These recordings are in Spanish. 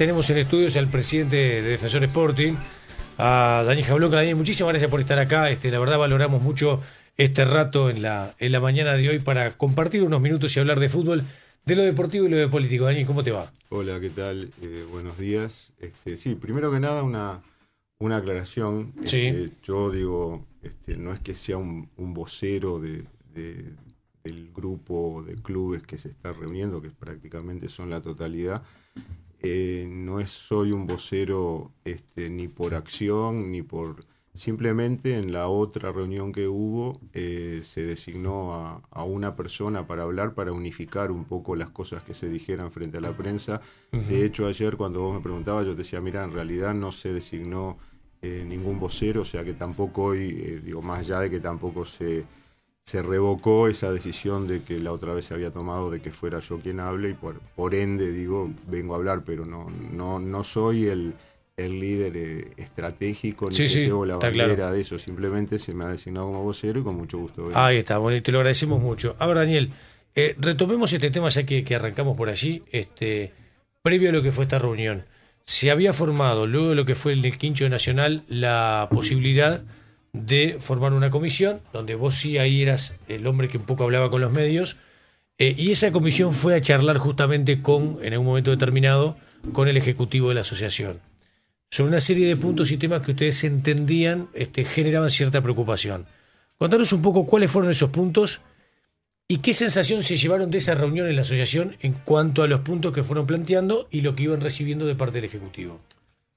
tenemos en estudios al presidente de Defensor Sporting, a Dani Jabloca, Daniel, muchísimas gracias por estar acá. Este, la verdad valoramos mucho este rato en la, en la mañana de hoy para compartir unos minutos y hablar de fútbol, de lo deportivo y lo de político. Daniel, ¿cómo te va? Hola, ¿qué tal? Eh, buenos días. Este, sí, primero que nada, una, una aclaración. Sí. Este, yo digo, este, no es que sea un, un vocero de, de, del grupo de clubes que se está reuniendo, que prácticamente son la totalidad. Eh, no es, soy un vocero este, ni por acción, ni por... Simplemente en la otra reunión que hubo eh, se designó a, una persona para hablar, para unificar un poco las cosas que se dijeran frente a la prensa. De hecho, ayer cuando vos me preguntabas, yo te decía, mira, en realidad no se designó eh, ningún vocero, o sea que tampoco hoy, digo, más allá de que tampoco se se revocó esa decisión de que la otra vez se había tomado de que fuera yo quien hable y por, por ende digo, vengo a hablar, pero no, no, no soy el, el líder eh, estratégico ni llevo la bandera de eso, simplemente se me ha designado como vocero y con mucho gusto. Ahí está, bonito y te lo agradecemos mucho. Ahora, Daniel, eh, retomemos este tema ya que, que, arrancamos por allí, este, previo a lo que fue esta reunión. Se había formado, luego de lo que fue el, el quincho nacional, la posibilidad de formar una comisión, donde vos sí ahí eras el hombre que un poco hablaba con los medios, eh, y esa comisión fue a charlar justamente con, en un momento determinado, con el ejecutivo de la asociación. Sobre una serie de puntos y temas que ustedes entendían este, generaban cierta preocupación. Contanos un poco cuáles fueron esos puntos y qué sensación se llevaron de esa reunión en la asociación en cuanto a los puntos que fueron planteando y lo que iban recibiendo de parte del Ejecutivo.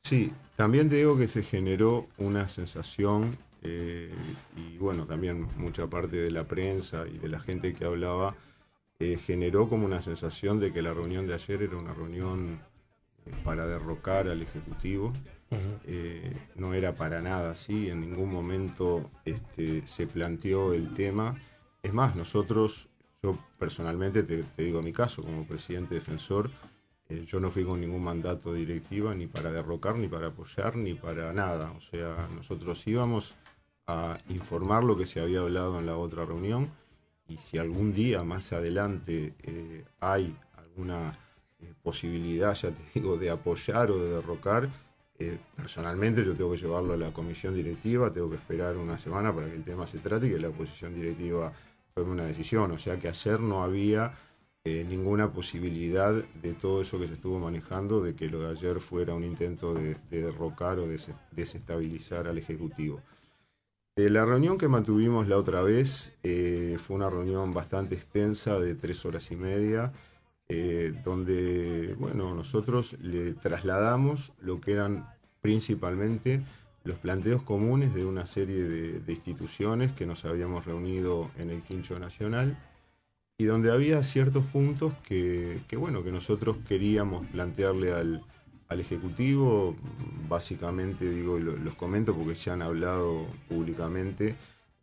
Sí, también te digo que se generó una sensación eh, y bueno, también mucha parte de la prensa y de la gente que hablaba, eh, generó como una sensación de que la reunión de ayer era una reunión eh, para derrocar al Ejecutivo. no era para nada así, en ningún momento este, se planteó el tema. Es más, nosotros, yo personalmente, te, digo mi caso como presidente defensor, yo no fui con ningún mandato directiva ni para derrocar, ni para apoyar, ni para nada. O sea, nosotros íbamos a informar lo que se había hablado en la otra reunión y si algún día más adelante eh, hay alguna eh, posibilidad, ya te digo, de apoyar o de derrocar, eh, personalmente yo tengo que llevarlo a la comisión directiva, tengo que esperar una semana para que el tema se trate y que la posición directiva tome una decisión. O sea que ayer no había ninguna posibilidad de todo eso que se estuvo manejando, de que lo de ayer fuera un intento de, de derrocar o de desestabilizar al Ejecutivo. Eh, la reunión que mantuvimos la otra vez eh, fue una reunión bastante extensa de tres horas y media, eh, donde bueno, nosotros le trasladamos lo que eran principalmente los planteos comunes de una serie de, instituciones que nos habíamos reunido en el Quincho Nacional y donde había ciertos puntos que bueno, que nosotros queríamos plantearle al, Ejecutivo, básicamente digo, los comento porque se han hablado públicamente.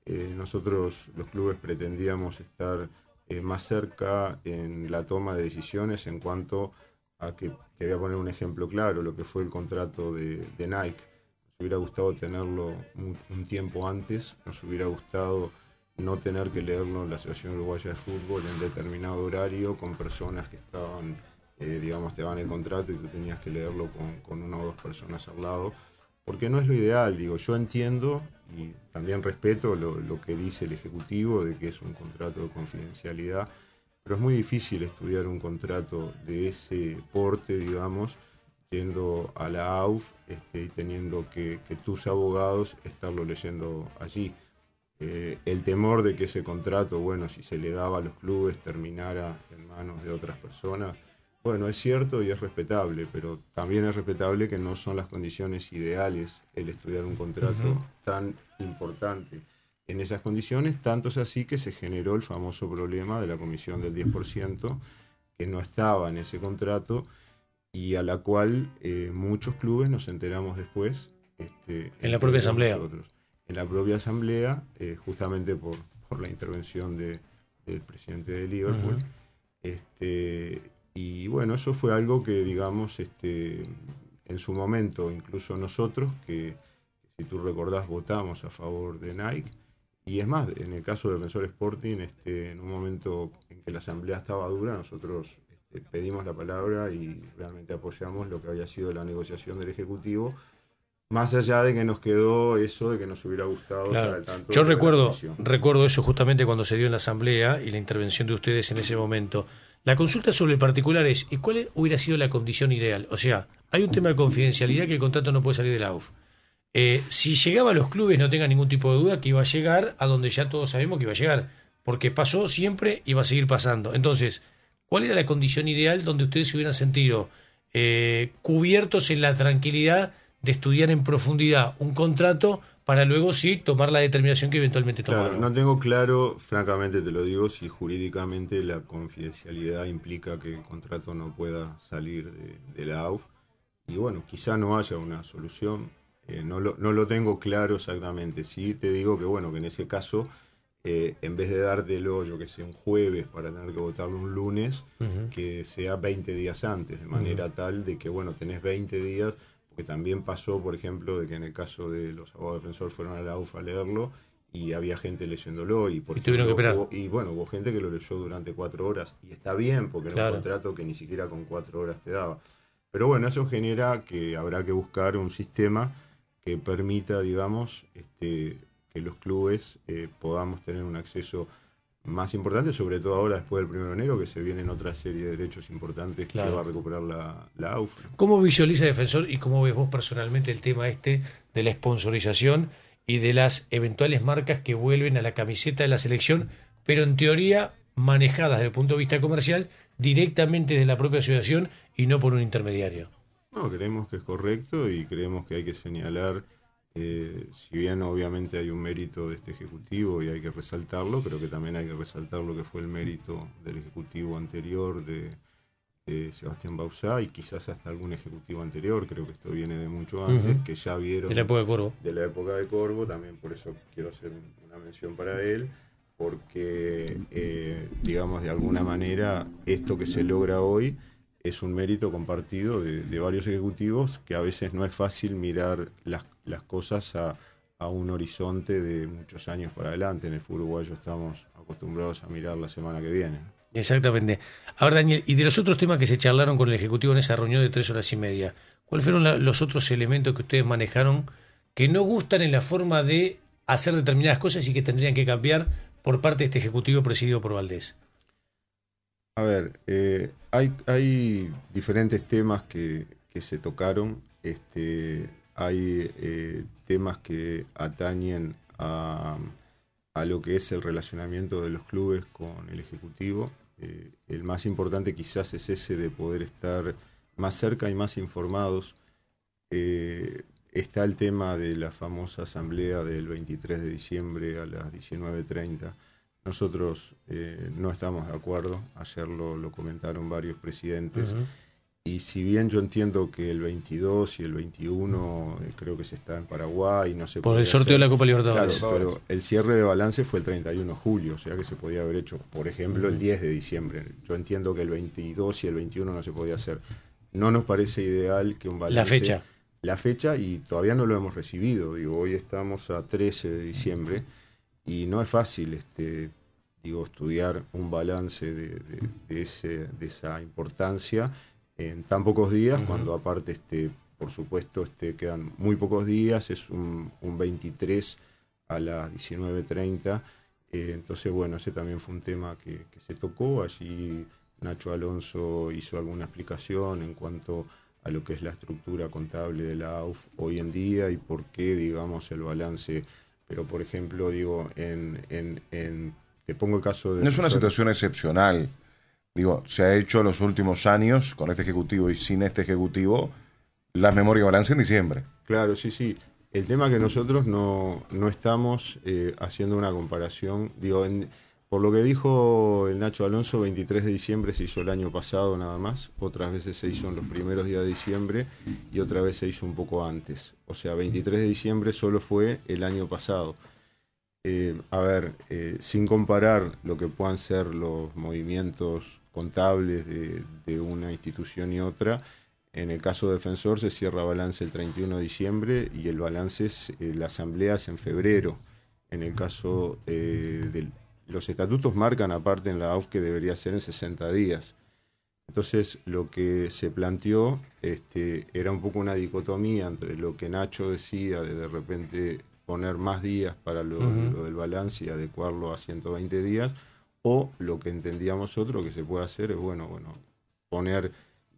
Eh, nosotros los clubes pretendíamos estar eh, más cerca en la toma de decisiones en cuanto a que, te voy a poner un ejemplo claro, lo que fue el contrato de, Nike. Nos hubiera gustado tenerlo un, tiempo antes, nos hubiera gustado no tener que leerlo la Asociación Uruguaya de Fútbol en determinado horario con personas que estaban eh, digamos, te van el contrato y tú tenías que leerlo con, una o dos personas al lado, porque no es lo ideal, digo, yo entiendo y también respeto lo, que dice el Ejecutivo de que es un contrato de confidencialidad, pero es muy difícil estudiar un contrato de ese porte, digamos, yendo a la AUF este, y teniendo que, tus abogados estarlo leyendo allí. Eh, el temor de que ese contrato, bueno, si se le daba a los clubes, terminara en manos de otras personas, bueno, es cierto y es respetable, pero también es respetable que no son las condiciones ideales el estudiar un contrato tan importante. En esas condiciones, tanto es así que se generó el famoso problema de la comisión del 10%, que no estaba en ese contrato y a la cual eh, muchos clubes nos enteramos después. Este, en la propia asamblea. En la propia asamblea, eh, justamente por, la intervención del presidente de Liverpool. Y bueno, eso fue algo que, digamos, este, en su momento, incluso nosotros, que si tú recordás, votamos a favor de Nike. Y es más, en el caso de Defensor Sporting, este, en un momento en que la asamblea estaba dura, nosotros este, pedimos la palabra y realmente apoyamos lo que había sido la negociación del Ejecutivo. Más allá de que nos quedó eso de que nos hubiera gustado tanto Yo recuerdo, recuerdo eso justamente cuando se dio en la asamblea y la intervención de ustedes en ese momento. La consulta sobre el particular es, ¿y cuál hubiera sido la condición ideal? O sea, hay un tema de confidencialidad que el contrato no puede salir de la UF. Eh, si llegaba a los clubes, no tenga ningún tipo de duda que iba a llegar a donde ya todos sabemos que iba a llegar, porque pasó siempre y va a seguir pasando. Entonces, ¿cuál era la condición ideal donde ustedes se hubieran sentido eh, cubiertos en la tranquilidad de estudiar en profundidad un contrato para luego sí tomar la determinación que eventualmente tomaron. no tengo claro, francamente te lo digo, si jurídicamente la confidencialidad implica que el contrato no pueda salir de, la AUF. Y bueno, quizá no haya una solución, eh, no, lo, no, lo, tengo claro exactamente. Sí te digo que bueno, que en ese caso, eh, en vez de dártelo, yo que sea un jueves para tener que votarlo un lunes, que sea 20 días antes, de manera tal de que bueno, tenés 20 días también pasó, por ejemplo, de que en el caso de los abogados defensores fueron a la UFA a leerlo y había gente leyéndolo y, por y bueno, hubo gente que lo leyó durante cuatro horas y está bien porque era un contrato que ni siquiera con cuatro horas te daba. Pero bueno, eso genera que habrá que buscar un sistema que permita, digamos, este, que los clubes eh, podamos tener un acceso más importante, sobre todo ahora después del 1 de enero, que se vienen otra serie de derechos importantes que va a recuperar la, la ¿Cómo visualiza Defensor y cómo ves vos personalmente el tema este de la sponsorización y de las eventuales marcas que vuelven a la camiseta de la selección, pero en teoría manejadas desde el punto de vista comercial directamente desde la propia asociación y no por un intermediario? No, creemos que es correcto y creemos que hay que señalar eh, si bien obviamente hay un mérito de este Ejecutivo y hay que resaltarlo, creo que también hay que resaltar lo que fue el mérito del Ejecutivo anterior de, Sebastián Bausá y quizás hasta algún Ejecutivo anterior, creo que esto viene de mucho antes, que ya vieron... De la época de Corvo. también por eso quiero hacer una mención para él, porque eh, digamos de alguna manera esto que se logra hoy es un mérito compartido de, de varios ejecutivos que a veces no es fácil mirar las cosas las cosas a, a un horizonte de muchos años para adelante. En el fútbol uruguayo estamos acostumbrados a mirar la semana que viene. Exactamente. Ahora, Daniel, y de los otros temas que se charlaron con el Ejecutivo en esa reunión de tres horas y media, ¿cuáles fueron los otros elementos que ustedes manejaron que no gustan en la forma de hacer determinadas cosas y que tendrían que cambiar por parte de este Ejecutivo presidido por Valdés? A ver, eh, hay, hay diferentes temas que, que se tocaron. Este, hay eh, temas que atañen a, lo que es el relacionamiento de los clubes con el Ejecutivo. Eh, el más importante quizás es ese de poder estar más cerca y más informados. Eh, está el tema de la famosa asamblea del 23 de diciembre a las 19.30. Nosotros no estamos de acuerdo, ayer lo, comentaron varios presidentes. Y si bien yo entiendo que el 22 y el 21 eh, creo que se está en Paraguay, y no puede. por el sorteo de la Copa Libertadores. Claro, pero el cierre de balance fue el 31 de julio, o sea que se podía haber hecho, por ejemplo, el 10 de diciembre. Yo entiendo que el 22 y el 21 no se podía hacer. No nos parece ideal que un balance La fecha. La fecha y todavía no lo hemos recibido, digo, hoy estamos a 13 de diciembre y no es fácil este digo estudiar un balance de, de, ese, de esa importancia en tan pocos días, cuando aparte, este, por supuesto, este, quedan muy pocos días, es un, 23 a las 19.30. Eh, entonces, bueno, ese también fue un tema que, se tocó. Allí Nacho Alonso hizo alguna explicación en cuanto a lo que es la estructura contable de la AUF hoy en día y por qué, digamos, el balance. Pero, por ejemplo, digo, en, en, en te pongo el caso de... No es una situación excepcional digo, se ha hecho los últimos años con este Ejecutivo y sin este Ejecutivo las memorias balance en diciembre. Claro, sí, sí. El tema es que nosotros no, estamos eh, haciendo una comparación, digo, por lo que dijo el Nacho Alonso, 23 de diciembre se hizo el año pasado nada más, otras veces se hizo en los primeros días de diciembre y otra vez se hizo un poco antes. O sea, 23 de diciembre solo fue el año pasado. Eh, a ver, eh, sin comparar lo que puedan ser los movimientos contables de, una institución y otra. En el caso de Defensor se cierra balance el 31 de diciembre y el balance es, eh, las la en febrero. En el caso eh, de los estatutos marcan aparte en la AUF que debería ser en 60 días. Entonces lo que se planteó este, era un poco una dicotomía entre lo que Nacho decía de de repente poner más días para lo del balance y adecuarlo a 120 días o lo que entendíamos otro que se puede hacer es, bueno, bueno, poner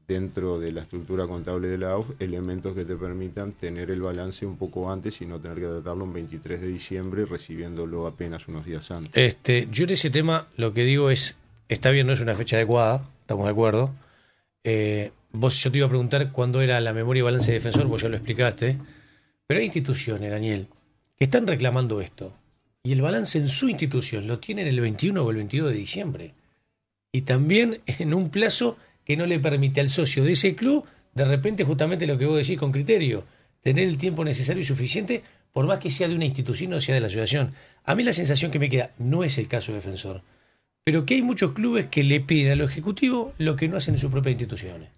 dentro de la estructura contable de la AUF elementos que te permitan tener el balance un poco antes y no tener que tratarlo un 23 de diciembre recibiéndolo apenas unos días antes. Este, yo en ese tema lo que digo es, está bien, no es una fecha adecuada, estamos de acuerdo. Eh, vos yo te iba a preguntar cuándo era la memoria y balance de defensor, vos ya lo explicaste, pero hay instituciones, Daniel, que están reclamando esto y el balance en su institución lo tienen el 21 o el 22 de diciembre. Y también en un plazo que no le permite al socio de ese club, de repente, justamente lo que vos decís con criterio, tener el tiempo necesario y suficiente, por más que sea de una institución o sea de la asociación. A mí la sensación que me queda no es el caso de defensor, pero que hay muchos clubes que le piden a los ejecutivos lo que no hacen en sus propias instituciones.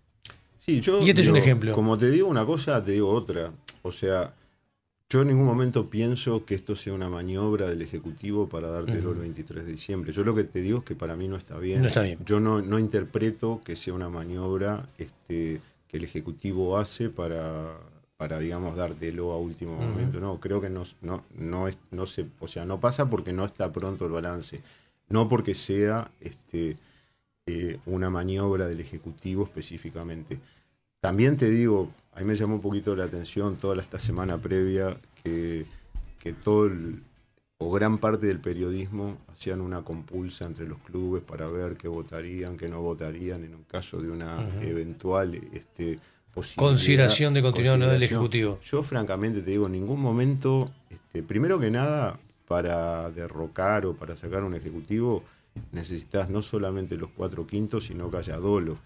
Sí, yo, y este es un ejemplo. Como te digo una cosa, te digo otra. O sea, yo en ningún momento pienso que esto sea una maniobra del Ejecutivo para darte el 23 de diciembre. Yo lo que te digo es que para mí no está bien. Yo no, interpreto que sea una maniobra este, que el Ejecutivo hace para, para digamos, dártelo a último momento. No, creo que no, no, no, es, no se, o sea, no pasa porque no está pronto el balance. No porque sea este, eh, una maniobra del Ejecutivo específicamente. También te digo, a mí me llamó un poquito la atención toda esta semana previa que, todo o gran parte del periodismo hacían una compulsa entre los clubes para ver qué votarían, qué no votarían en un caso de una eventual este, posibilidad. Consideración de continuidad del Ejecutivo. Yo francamente te digo, en ningún momento, este, primero que nada, para derrocar o para sacar un Ejecutivo, necesitas no solamente los cuatro quintos, sino que haya dolo.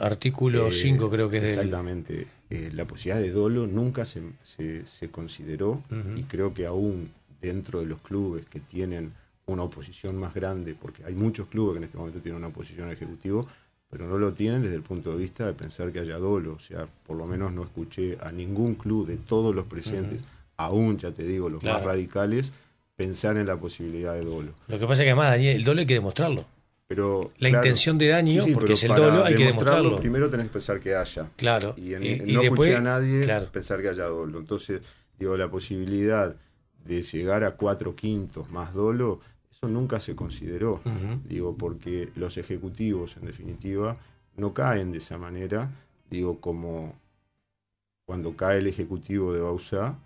artículo 5 eh, creo que es. Exactamente. Eh, la posibilidad de dolo nunca se, se, consideró y creo que aún dentro de los clubes que tienen una oposición más grande, porque hay muchos clubes que en este momento tienen una oposición Ejecutivo pero no lo tienen desde el punto de vista de pensar que haya dolo. O sea, por lo menos no escuché a ningún club de todos los presentes, aún ya te digo, los más radicales, pensar en la posibilidad de dolo. Lo que pasa es que además, Daniel, el dolo hay que demostrarlo. Pero, la intención de daño, porque es el dolo, hay que demostrarlo. Primero tenés que pensar que haya. Claro. Y, no después, a nadie pensar que haya dolo. Entonces, digo, la posibilidad de llegar a cuatro quintos más dolo, eso nunca se consideró. Digo, porque los ejecutivos, en definitiva, no caen de esa manera. Digo, como cuando cae el ejecutivo de Bausá,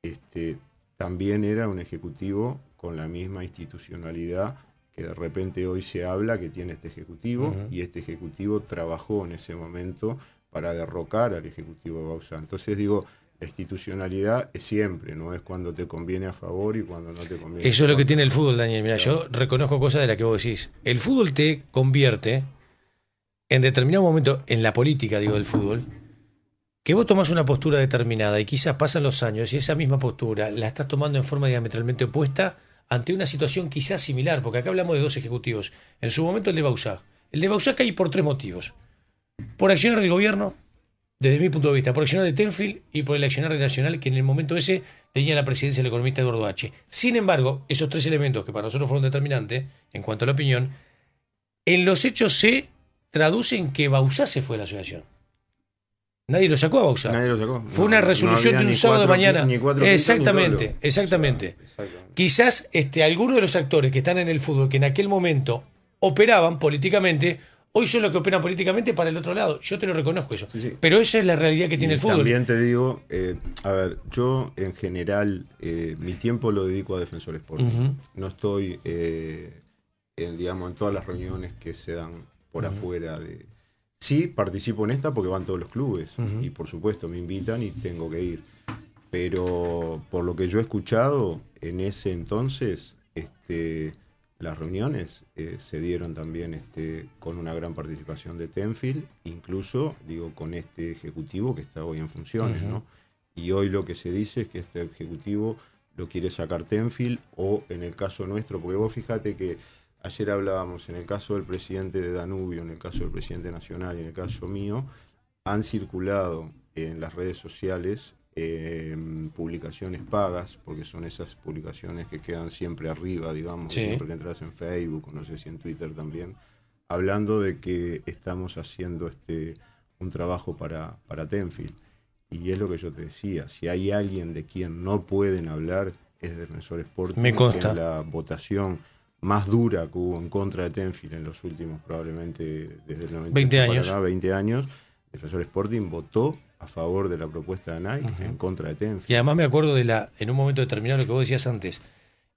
este, también era un ejecutivo con la misma institucionalidad que de repente hoy se habla que tiene este ejecutivo y este ejecutivo trabajó en ese momento para derrocar al ejecutivo de Entonces digo, la institucionalidad es siempre, no es cuando te conviene a favor y cuando no te conviene. Eso es lo que tiene el fútbol, Daniel. Mira, yo reconozco cosas de las que vos decís. El fútbol te convierte en determinado momento en la política, digo, del fútbol que vos tomás una postura determinada y quizás pasan los años y esa misma postura la estás tomando en forma diametralmente opuesta ante una situación quizás similar, porque acá hablamos de dos ejecutivos. En su momento el de Bausá. El de Bausá cae por tres motivos. Por accionar del gobierno, desde mi punto de vista, por accionar de Tenfield y por el accionar de Nacional, que en el momento ese tenía la presidencia del economista Eduardo H. Sin embargo, esos tres elementos que para nosotros fueron determinantes en cuanto a la opinión, en los hechos se traducen que Bausá se fue de la asociación. Nadie lo sacó a Bausa. Nadie lo sacó. Fue una resolución de un sábado de mañana. exactamente, exactamente. Quizás este, algunos de los actores que están en el fútbol, que en aquel momento operaban políticamente, hoy son los que operan políticamente para el otro lado. Yo te lo reconozco eso. Pero esa es la realidad que tiene el fútbol. También te digo, eh, a ver, yo en general eh, mi tiempo lo dedico a Defensores Sport. No estoy, eh, en, digamos, en todas las reuniones que se dan por afuera de Sí, participo en esta porque van todos los clubes y por supuesto me invitan y tengo que ir. Pero por lo que yo he escuchado, en ese entonces este, las reuniones eh, se dieron también este, con una gran participación de Tenfield, incluso digo con este ejecutivo que está hoy en funciones. ¿no? Y hoy lo que se dice es que este ejecutivo lo quiere sacar Tenfield o en el caso nuestro, porque vos fíjate que ayer hablábamos, en el caso del presidente de Danubio, en el caso del presidente nacional y en el caso mío, han circulado en las redes sociales em, publicaciones pagas, porque son esas publicaciones que quedan siempre arriba, digamos, siempre que entras en Facebook, no sé si en Twitter también, hablando de que estamos haciendo este un trabajo para, Tenfield. Y es lo que yo te decía, si hay alguien de quien no pueden hablar es de Defensor Sport, Me en la votación más dura que hubo en contra de Tenfield en los últimos, probablemente desde el 90 20 años. años, defensor Sporting votó a favor de la propuesta de Nike en contra de Tenfield. Y además me acuerdo de la, en un momento determinado, lo que vos decías antes,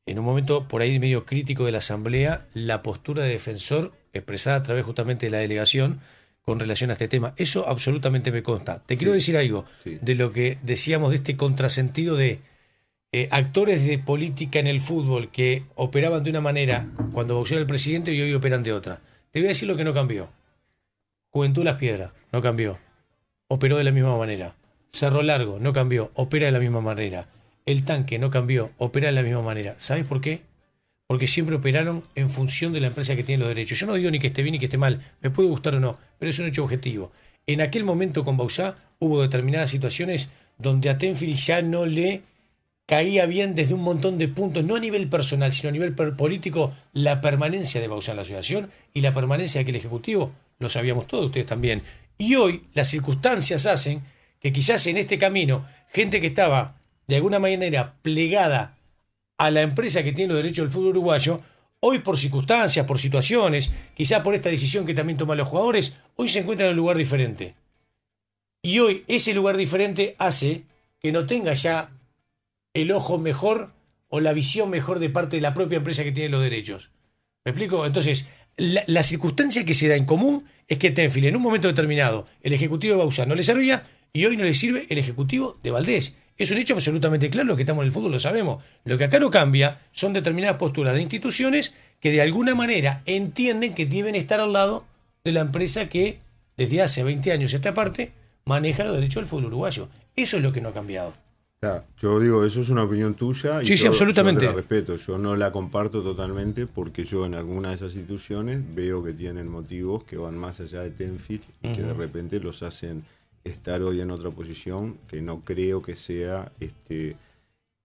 en un momento por ahí medio crítico de la Asamblea, la postura de defensor expresada a través justamente de la delegación con relación a este tema. Eso absolutamente me consta. Te quiero decir algo de lo que decíamos de este contrasentido de eh, actores de política en el fútbol que operaban de una manera cuando boxeó el presidente y hoy operan de otra. Te voy a decir lo que no cambió. Juventud Las Piedras, no cambió. Operó de la misma manera. Cerro Largo, no cambió. Opera de la misma manera. El tanque, no cambió. Opera de la misma manera. ¿Sabes por qué? Porque siempre operaron en función de la empresa que tiene los derechos. Yo no digo ni que esté bien ni que esté mal. Me puede gustar o no, pero es un hecho objetivo. En aquel momento con Bausá hubo determinadas situaciones donde a Tenfield ya no le caía bien desde un montón de puntos, no a nivel personal, sino a nivel político, la permanencia de Bausa en la asociación y la permanencia de aquel Ejecutivo, lo sabíamos todos ustedes también. Y hoy las circunstancias hacen que quizás en este camino, gente que estaba de alguna manera plegada a la empresa que tiene los derechos del fútbol uruguayo, hoy por circunstancias, por situaciones, quizás por esta decisión que también toman los jugadores, hoy se encuentran en un lugar diferente. Y hoy ese lugar diferente hace que no tenga ya el ojo mejor o la visión mejor de parte de la propia empresa que tiene los derechos. ¿Me explico? Entonces, la, circunstancia que se da en común es que Tenfield en un momento determinado el ejecutivo de Bausá no le servía y hoy no le sirve el ejecutivo de Valdés. Es un hecho absolutamente claro, lo que estamos en el fútbol lo sabemos. Lo que acá no cambia son determinadas posturas de instituciones que de alguna manera entienden que deben estar al lado de la empresa que desde hace 20 años esta parte maneja los derechos del fútbol uruguayo. Eso es lo que no ha cambiado yo digo, eso es una opinión tuya. Y sí, yo, sí, absolutamente. respeto, yo no la comparto totalmente porque yo en alguna de esas instituciones veo que tienen motivos que van más allá de Tenfield y que de repente los hacen estar hoy en otra posición que no creo que sea, este,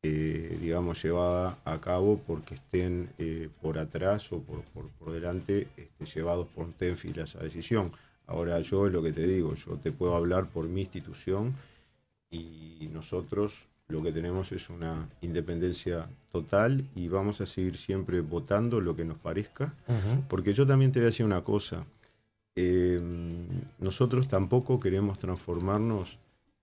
eh, digamos, llevada a cabo porque estén eh, por atrás o por, por, delante este, llevados por Tenfield a esa decisión. Ahora yo es lo que te digo, yo te puedo hablar por mi institución y nosotros lo que tenemos es una independencia total y vamos a seguir siempre votando lo que nos parezca, porque yo también te voy a decir una cosa, eh, nosotros tampoco queremos transformarnos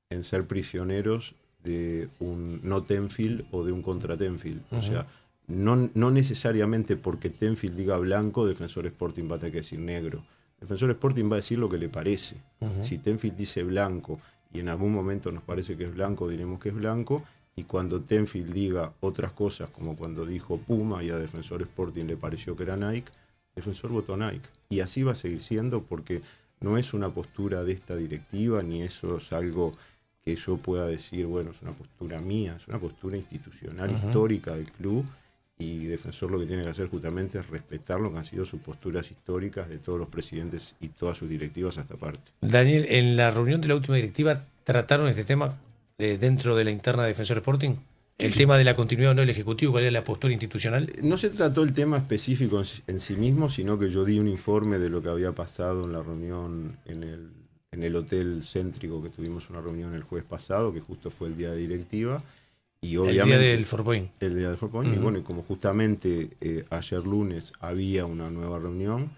en ser prisioneros de un no Tenfield o de un contra Tenfield, o sea, no, necesariamente porque Tenfield diga blanco, Defensor Sporting va a tener que decir negro. Defensor Sporting va a decir lo que le parece. Si Tenfield dice blanco, y en algún momento nos parece que es blanco, diremos que es blanco, y cuando Tenfield diga otras cosas, como cuando dijo Puma y a Defensor Sporting le pareció que era Nike, Defensor votó Nike. Y así va a seguir siendo porque no es una postura de esta directiva, ni eso es algo que yo pueda decir, bueno, es una postura mía, es una postura institucional, histórica del club, y Defensor lo que tiene que hacer justamente es respetar lo que han sido sus posturas históricas de todos los presidentes y todas sus directivas hasta parte. Daniel, ¿en la reunión de la última directiva trataron este tema eh, dentro de la interna de Defensor Sporting? ¿El tema de la continuidad o no del Ejecutivo? ¿Cuál era la postura institucional? Eh, no se trató el tema específico en, en sí mismo, sino que yo di un informe de lo que había pasado en la reunión en el, en el hotel céntrico que tuvimos una reunión el jueves pasado, que justo fue el día de directiva el día del Fort Point. El día del Fort Point. Y bueno, como justamente eh, ayer lunes había una nueva reunión,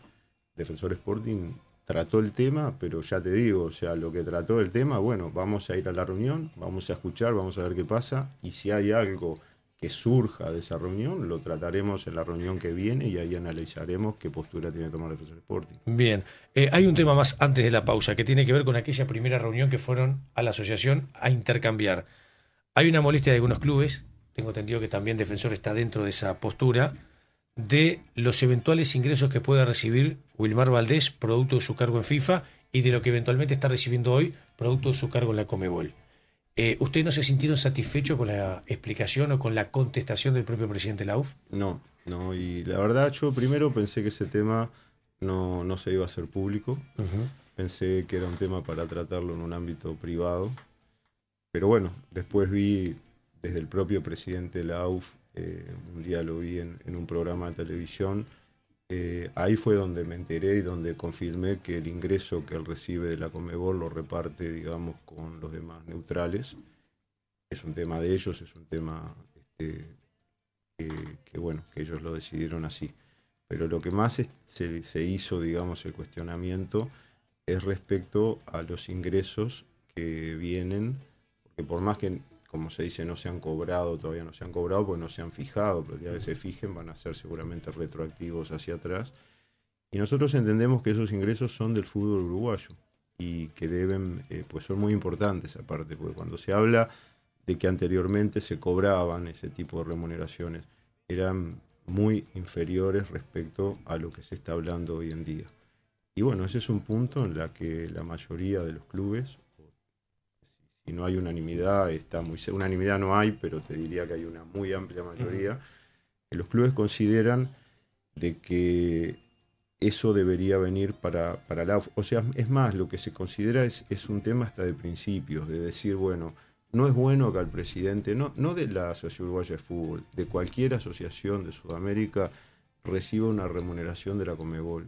Defensor Sporting trató el tema, pero ya te digo, o sea, lo que trató el tema, bueno, vamos a ir a la reunión, vamos a escuchar, vamos a ver qué pasa, y si hay algo que surja de esa reunión, lo trataremos en la reunión que viene y ahí analizaremos qué postura tiene que tomar Defensor Sporting. Bien, eh, hay un tema más antes de la pausa que tiene que ver con aquella primera reunión que fueron a la asociación a intercambiar. Hay una molestia de algunos clubes, tengo entendido que también Defensor está dentro de esa postura, de los eventuales ingresos que pueda recibir Wilmar Valdés, producto de su cargo en FIFA, y de lo que eventualmente está recibiendo hoy, producto de su cargo en la Comebol. Eh, ¿Usted no se sintieron satisfecho con la explicación o con la contestación del propio presidente UF? No, no, y la verdad yo primero pensé que ese tema no, se iba a hacer público, pensé que era un tema para tratarlo en un ámbito privado, pero bueno, después vi desde el propio presidente de la AUF, eh, un día lo vi en, un programa de televisión, eh, ahí fue donde me enteré y donde confirmé que el ingreso que él recibe de la Comebol lo reparte, digamos, con los demás neutrales. Es un tema de ellos, es un tema este, que, bueno, que ellos lo decidieron así. Pero lo que más se hizo, digamos, el cuestionamiento es respecto a los ingresos que vienen que por más que, como se dice, no se han cobrado, todavía no se han cobrado, pues no se han fijado, pero ya que se fijen van a ser seguramente retroactivos hacia atrás. Y nosotros entendemos que esos ingresos son del fútbol uruguayo y que deben, eh, pues son muy importantes aparte, porque cuando se habla de que anteriormente se cobraban ese tipo de remuneraciones, eran muy inferiores respecto a lo que se está hablando hoy en día. Y bueno, ese es un punto en la que la mayoría de los clubes y no hay unanimidad, está muy unanimidad no hay, pero te diría que hay una muy amplia mayoría, los clubes consideran de que eso debería venir para, para la... O sea, es más, lo que se considera es, es un tema hasta de principios, de decir, bueno, no es bueno que al presidente, no, no de la Asociación Uruguaya de Fútbol, de cualquier asociación de Sudamérica, reciba una remuneración de la Comebol.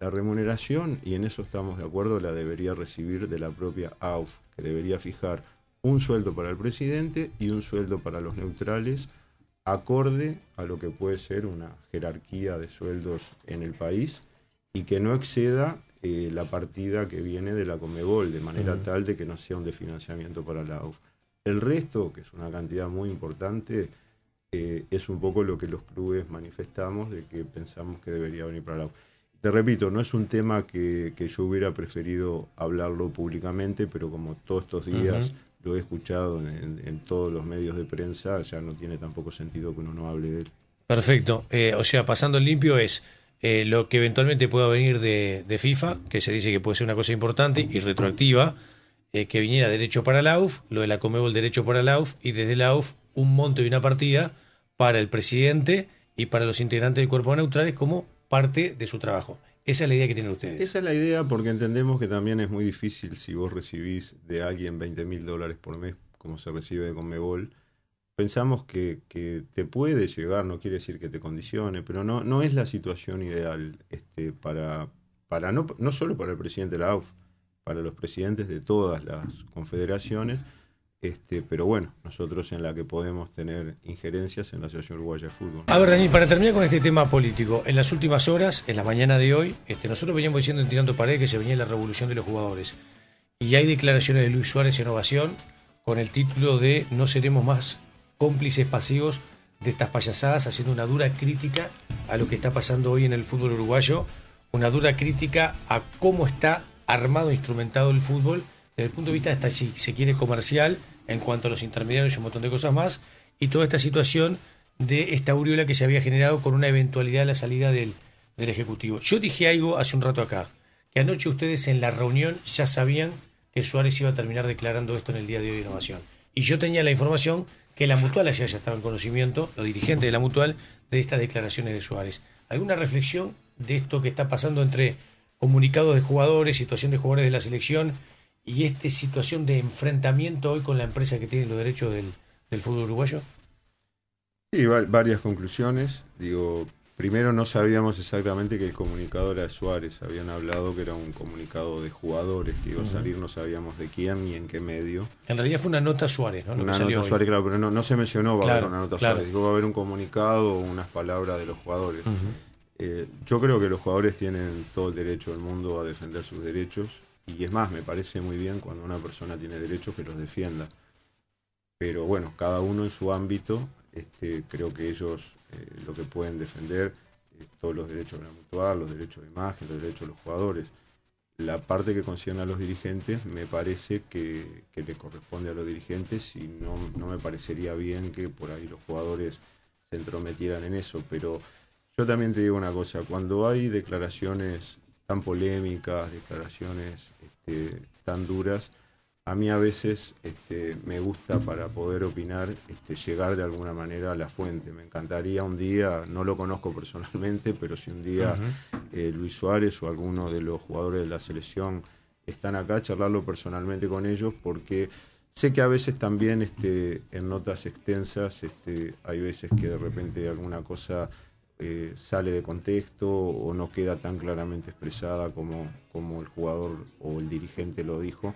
La remuneración, y en eso estamos de acuerdo, la debería recibir de la propia AUF, que debería fijar un sueldo para el presidente y un sueldo para los neutrales, acorde a lo que puede ser una jerarquía de sueldos en el país y que no exceda eh, la partida que viene de la Comebol, de manera tal de que no sea un desfinanciamiento para la AUF. El resto, que es una cantidad muy importante, eh, es un poco lo que los clubes manifestamos de que pensamos que debería venir para la AUF. Te repito, no es un tema que, yo hubiera preferido hablarlo públicamente, pero como todos estos días lo he escuchado en, todos los medios de prensa, ya no tiene tampoco sentido que uno no hable de él. Perfecto. Eh, o sea, pasando limpio es eh, lo que eventualmente pueda venir de, FIFA, que se dice que puede ser una cosa importante y retroactiva, eh, que viniera derecho para la UF, lo de la Comebol derecho para la UF, y desde la UF un monto y una partida para el presidente y para los integrantes del cuerpo neutral neutrales como parte de su trabajo. Esa es la idea que tienen ustedes. Esa es la idea porque entendemos que también es muy difícil si vos recibís de alguien 20 mil dólares por mes, como se recibe con Mebol. Pensamos que, que, te puede llegar, no quiere decir que te condicione, pero no, no es la situación ideal este, para, para no, no solo para el presidente de la AUF, para los presidentes de todas las confederaciones este, pero bueno, nosotros en la que podemos tener injerencias en la Asociación Uruguaya de Fútbol. A ver, Daniel, para terminar con este tema político, en las últimas horas, en la mañana de hoy, este, nosotros veníamos diciendo en Tirando Pared que se venía la revolución de los jugadores. Y hay declaraciones de Luis Suárez en Ovación con el título de No seremos más cómplices pasivos de estas payasadas, haciendo una dura crítica a lo que está pasando hoy en el fútbol uruguayo, una dura crítica a cómo está armado, e instrumentado el fútbol desde el punto de vista, esta si se quiere, comercial, en cuanto a los intermediarios y un montón de cosas más, y toda esta situación de esta aureola que se había generado con una eventualidad de la salida del, Ejecutivo. Yo dije algo hace un rato acá, que anoche ustedes en la reunión ya sabían que Suárez iba a terminar declarando esto en el día de hoy de innovación. Y yo tenía la información que la mutual allá ya estaba en conocimiento, los dirigentes de la mutual, de estas declaraciones de Suárez. ¿Alguna reflexión de esto que está pasando entre comunicados de jugadores, situación de jugadores de la selección y esta situación de enfrentamiento hoy con la empresa que tiene los derechos del, fútbol uruguayo? Sí, varias conclusiones. Digo, primero no sabíamos exactamente que el comunicado era de Suárez. Habían hablado que era un comunicado de jugadores que iba a salir, no sabíamos de quién ni en qué medio. En realidad fue una nota Suárez, ¿no? una nota Suárez, claro, pero no, se mencionó va a haber una nota Suárez. Digo, va a haber un comunicado o unas palabras de los jugadores. Eh, yo creo que los jugadores tienen todo el derecho del mundo a defender sus derechos y es más, me parece muy bien cuando una persona tiene derechos que los defienda. Pero bueno, cada uno en su ámbito, este, creo que ellos eh, lo que pueden defender es todos los derechos de la mutual, los derechos de imagen, los derechos de los jugadores. La parte que concierne a los dirigentes me parece que, que le corresponde a los dirigentes y no, no me parecería bien que por ahí los jugadores se entrometieran en eso. Pero yo también te digo una cosa, cuando hay declaraciones tan polémicas, declaraciones este, tan duras, a mí a veces este, me gusta para poder opinar este, llegar de alguna manera a la fuente. Me encantaría un día, no lo conozco personalmente, pero si un día eh, Luis Suárez o alguno de los jugadores de la selección están acá, charlarlo personalmente con ellos, porque sé que a veces también este, en notas extensas hay veces que de repente alguna cosa eh, sale de contexto o no queda tan claramente expresada como, como el jugador o el dirigente lo dijo.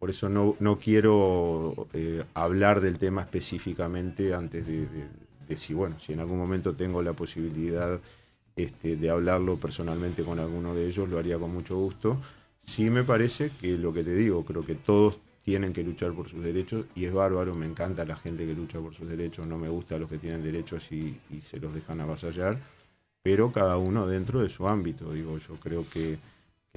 Por eso no, no quiero eh, hablar del tema específicamente antes de, decir, si, bueno, si en algún momento tengo la posibilidad este, de hablarlo personalmente con alguno de ellos, lo haría con mucho gusto. Sí me parece que lo que te digo, creo que todos tienen que luchar por sus derechos y es bárbaro, me encanta la gente que lucha por sus derechos, no me gusta los que tienen derechos y, se los dejan avasallar, pero cada uno dentro de su ámbito, digo, yo creo que,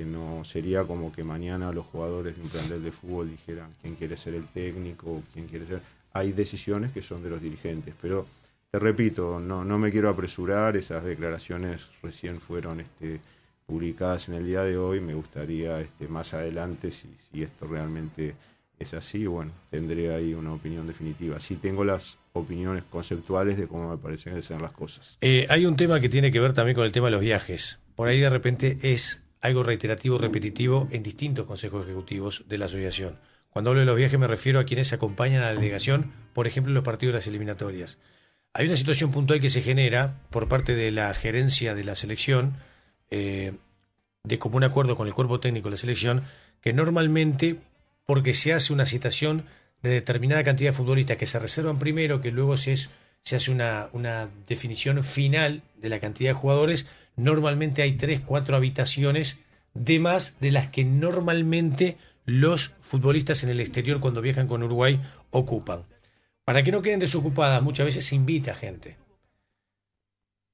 no sería como que mañana los jugadores de un plantel de fútbol dijeran quién quiere ser el técnico, quién quiere ser... Hay decisiones que son de los dirigentes, pero te repito, no, no me quiero apresurar, esas declaraciones recién fueron... este publicadas en el día de hoy, me gustaría este, más adelante, si, si esto realmente es así, bueno, tendré ahí una opinión definitiva. Sí tengo las opiniones conceptuales de cómo me parecen que las cosas. Eh, hay un tema que tiene que ver también con el tema de los viajes. Por ahí de repente es algo reiterativo, repetitivo en distintos consejos ejecutivos de la asociación. Cuando hablo de los viajes me refiero a quienes acompañan a la delegación, por ejemplo, en los partidos de las eliminatorias. Hay una situación puntual que se genera por parte de la gerencia de la selección, eh, de común acuerdo con el cuerpo técnico de la selección, que normalmente porque se hace una citación de determinada cantidad de futbolistas que se reservan primero, que luego se, hace una, una, definición final de la cantidad de jugadores, normalmente hay tres, cuatro habitaciones de más de las que normalmente los futbolistas en el exterior cuando viajan con Uruguay ocupan. Para que no queden desocupadas, muchas veces se invita gente.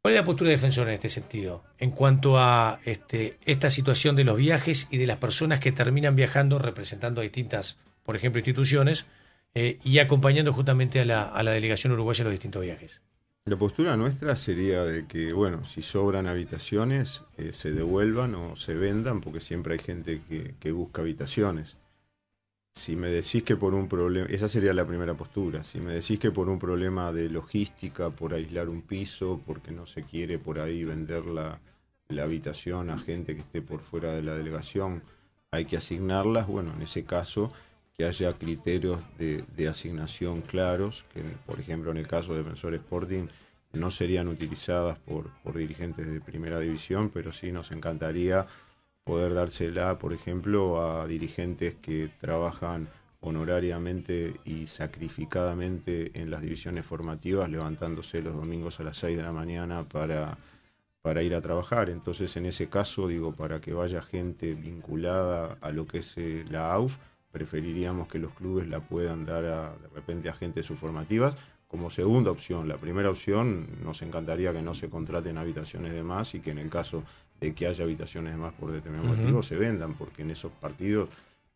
¿Cuál es la postura defensor en este sentido? En cuanto a este, esta situación de los viajes y de las personas que terminan viajando representando a distintas, por ejemplo, instituciones eh, y acompañando justamente a la, delegación uruguaya en los distintos viajes. La postura nuestra sería de que, bueno, si sobran habitaciones, eh, se devuelvan o se vendan, porque siempre hay gente que busca habitaciones. Si me decís que por un problema, esa sería la primera postura, si me decís que por un problema de logística, por aislar un piso, porque no se quiere por ahí vender la, habitación a gente que esté por fuera de la delegación, hay que asignarlas, bueno, en ese caso que haya criterios de, asignación claros, que por ejemplo en el caso de Defensor Sporting no serían utilizadas por dirigentes de primera división, pero sí nos encantaría poder dársela, por ejemplo, a dirigentes que trabajan honorariamente y sacrificadamente en las divisiones formativas, levantándose los domingos a las 6 de la mañana para, para ir a trabajar. Entonces, en ese caso, digo, para que vaya gente vinculada a lo que es eh, la AUF, preferiríamos que los clubes la puedan dar de repente a gente de sus formativas como segunda opción. La primera opción, nos encantaría que no se contraten habitaciones de más y que en el caso que haya habitaciones más por determinado motivo, se vendan, porque en esos partidos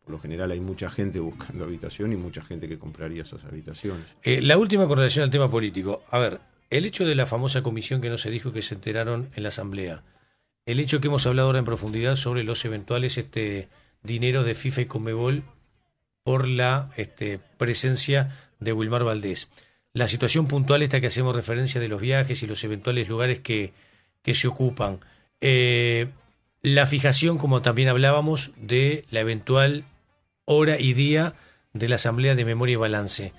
por lo general hay mucha gente buscando habitación y mucha gente que compraría esas habitaciones. Eh, la última con relación al tema político. A ver, el hecho de la famosa comisión que no se dijo que se enteraron en la Asamblea, el hecho que hemos hablado ahora en profundidad sobre los eventuales este, dineros de FIFA y Comebol por la este, presencia de Wilmar Valdés. La situación puntual esta que hacemos referencia de los viajes y los eventuales lugares que, que se ocupan. Eh, la fijación, como también hablábamos, de la eventual hora y día de la Asamblea de Memoria y Balance.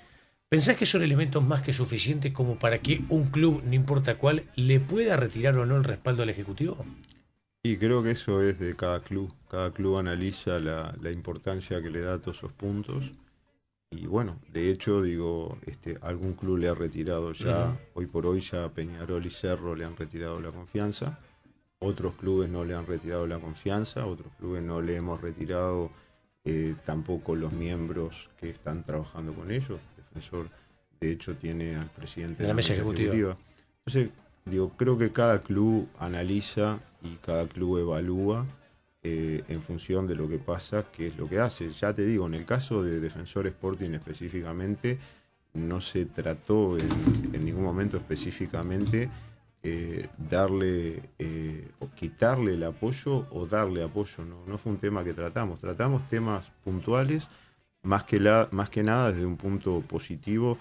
¿Pensás que son elementos más que suficientes como para que un club, no importa cuál, le pueda retirar o no el respaldo al Ejecutivo? Y creo que eso es de cada club. Cada club analiza la, importancia que le da a todos esos puntos. Y bueno, de hecho, digo, este, algún club le ha retirado ya, hoy por hoy ya Peñarol y Cerro le han retirado la confianza otros clubes no le han retirado la confianza, otros clubes no le hemos retirado eh, tampoco los miembros que están trabajando con ellos. El defensor, de hecho, tiene al presidente de la, mesa ejecutiva. Entonces, digo, creo que cada club analiza y cada club evalúa eh, en función de lo que pasa, qué es lo que hace. Ya te digo, en el caso de Defensor Sporting específicamente, no se trató en, en ningún momento específicamente eh, darle eh, o quitarle el apoyo o darle apoyo. No, no fue un tema que tratamos. Tratamos temas puntuales, más que, la, más que nada desde un punto positivo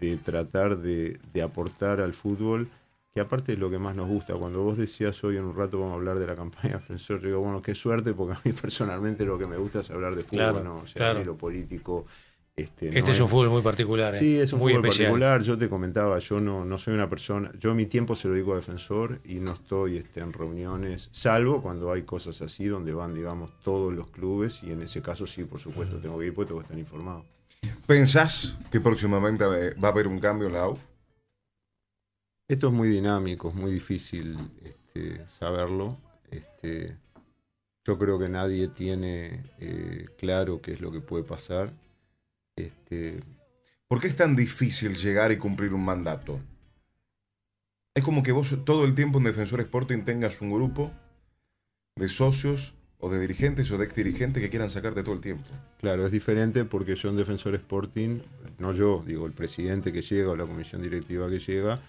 de tratar de, aportar al fútbol, que aparte es lo que más nos gusta. Cuando vos decías hoy en un rato vamos a hablar de la campaña yo digo, bueno, qué suerte, porque a mí personalmente lo que me gusta es hablar de fútbol, no sea, lo político, este, este es, un fútbol muy particular. Sí, eh, es un fútbol especial. particular. Yo te comentaba, yo no, no soy una persona, yo mi tiempo se lo digo a defensor y no estoy este, en reuniones, salvo cuando hay cosas así donde van, digamos, todos los clubes y en ese caso sí, por supuesto, tengo que ir porque tengo que estar informado. ¿Pensás que próximamente eh, va a haber un cambio en la UF? Esto es muy dinámico, es muy difícil este, saberlo. yo creo que nadie tiene eh, claro qué es lo que puede pasar este, ¿Por qué es tan difícil llegar y cumplir un mandato? Es como que vos todo el tiempo en Defensor Sporting tengas un grupo de socios o de dirigentes o de ex dirigentes que quieran sacarte todo el tiempo. Claro, es diferente porque yo en Defensor Sporting, no yo, digo, el presidente que llega o la comisión directiva que llega,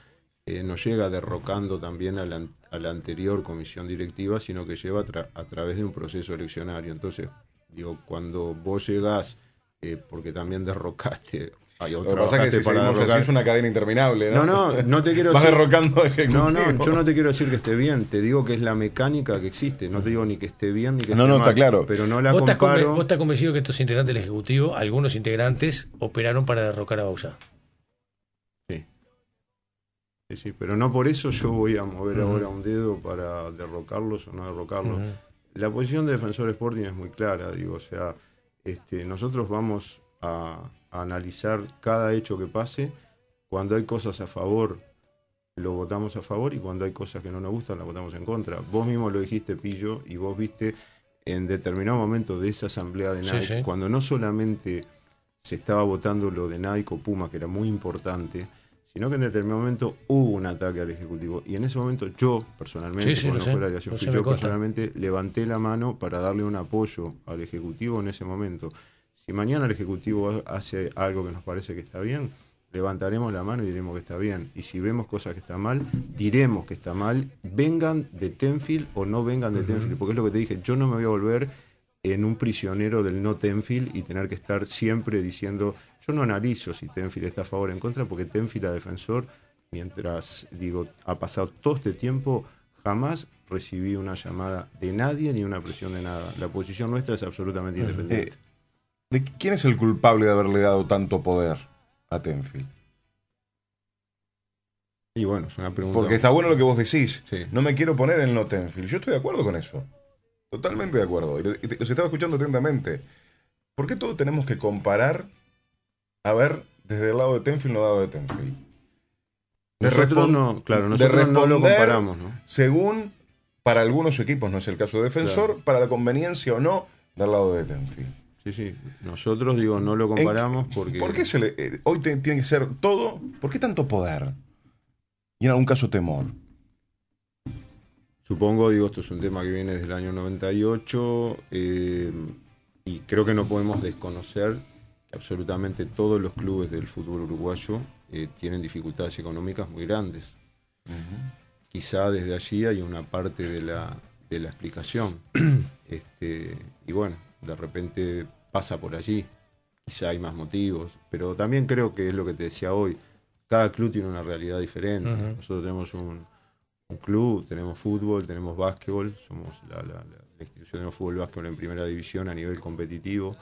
eh, no llega derrocando también a la, anterior comisión directiva, sino que lleva a, través de un proceso eleccionario. Entonces, digo, cuando vos llegás eh, porque también derrocaste. Hay otro Lo que pasa es que si es una cadena interminable, ¿no? No, no, te quiero decir... No, no, yo no te quiero decir que esté bien, te digo que es la mecánica que existe. No te digo ni que esté bien ni que no, no, No, está claro. Pero no la ¿Vos Estás convencido que estos integrantes del Ejecutivo, algunos integrantes, operaron para derrocar a Bausa. Sí. Sí, sí, pero no por eso yo voy a mover ahora un dedo para derrocarlos o no derrocarlos. La posición de Defensor Sporting es muy clara, digo, o sea... Este, nosotros vamos a, analizar cada hecho que pase. Cuando hay cosas a favor, lo votamos a favor y cuando hay cosas que no nos gustan, la votamos en contra. Vos mismo lo dijiste, Pillo, y vos viste en determinado momento de esa asamblea de Nike, cuando no solamente se estaba votando lo de Nike o Puma, que era muy importante, sino que en determinado momento hubo un ataque al Ejecutivo. Y en ese momento yo, personalmente, yo personalmente levanté la mano para darle un apoyo al Ejecutivo en ese momento. Si mañana el Ejecutivo hace algo que nos parece que está bien, levantaremos la mano y diremos que está bien. Y si vemos cosas que están mal, diremos que está mal, vengan de Tenfield o no vengan de Tenfield, porque es lo que te dije, yo no me voy a volver en un prisionero del no Tenfield y tener que estar siempre diciendo, yo no analizo si Tenfield está a favor o en contra, porque Tenfield a defensor, mientras digo, ha pasado todo este tiempo, jamás recibí una llamada de nadie ni una presión de nada. La posición nuestra es absolutamente eh, independiente. ¿De quién es el culpable de haberle dado tanto poder a Tenfield? Y bueno, Porque está bueno lo que vos decís. No me quiero poner en no Tenfield. Yo estoy de acuerdo con eso. Totalmente de acuerdo. Y los estaba escuchando atentamente. ¿Por qué todos tenemos que comparar a ver desde el lado de Tenfield o no lado de Tenfield? De nosotros no, claro, lo comparamos, ¿no? Según para algunos equipos, no es el caso de defensor, para la conveniencia o no del lado de Tenfield. Sí, sí. Nosotros, digo, no lo comparamos porque. ¿Por qué se le, eh, hoy tiene que ser todo? ¿Por qué tanto poder? Y en algún caso temor. Supongo, digo, esto es un tema que viene desde el año 98 eh, y creo que no podemos desconocer que absolutamente todos los clubes del fútbol uruguayo eh, tienen dificultades económicas muy grandes. Quizá desde allí hay una parte de la, de la explicación. Este, y bueno, de repente pasa por allí. Quizá hay más motivos, pero también creo que es lo que te decía hoy. Cada club tiene una realidad diferente. Nosotros tenemos un, club, tenemos fútbol, tenemos básquetbol, somos la, institución de fútbol básquetbol en primera división a nivel competitivo.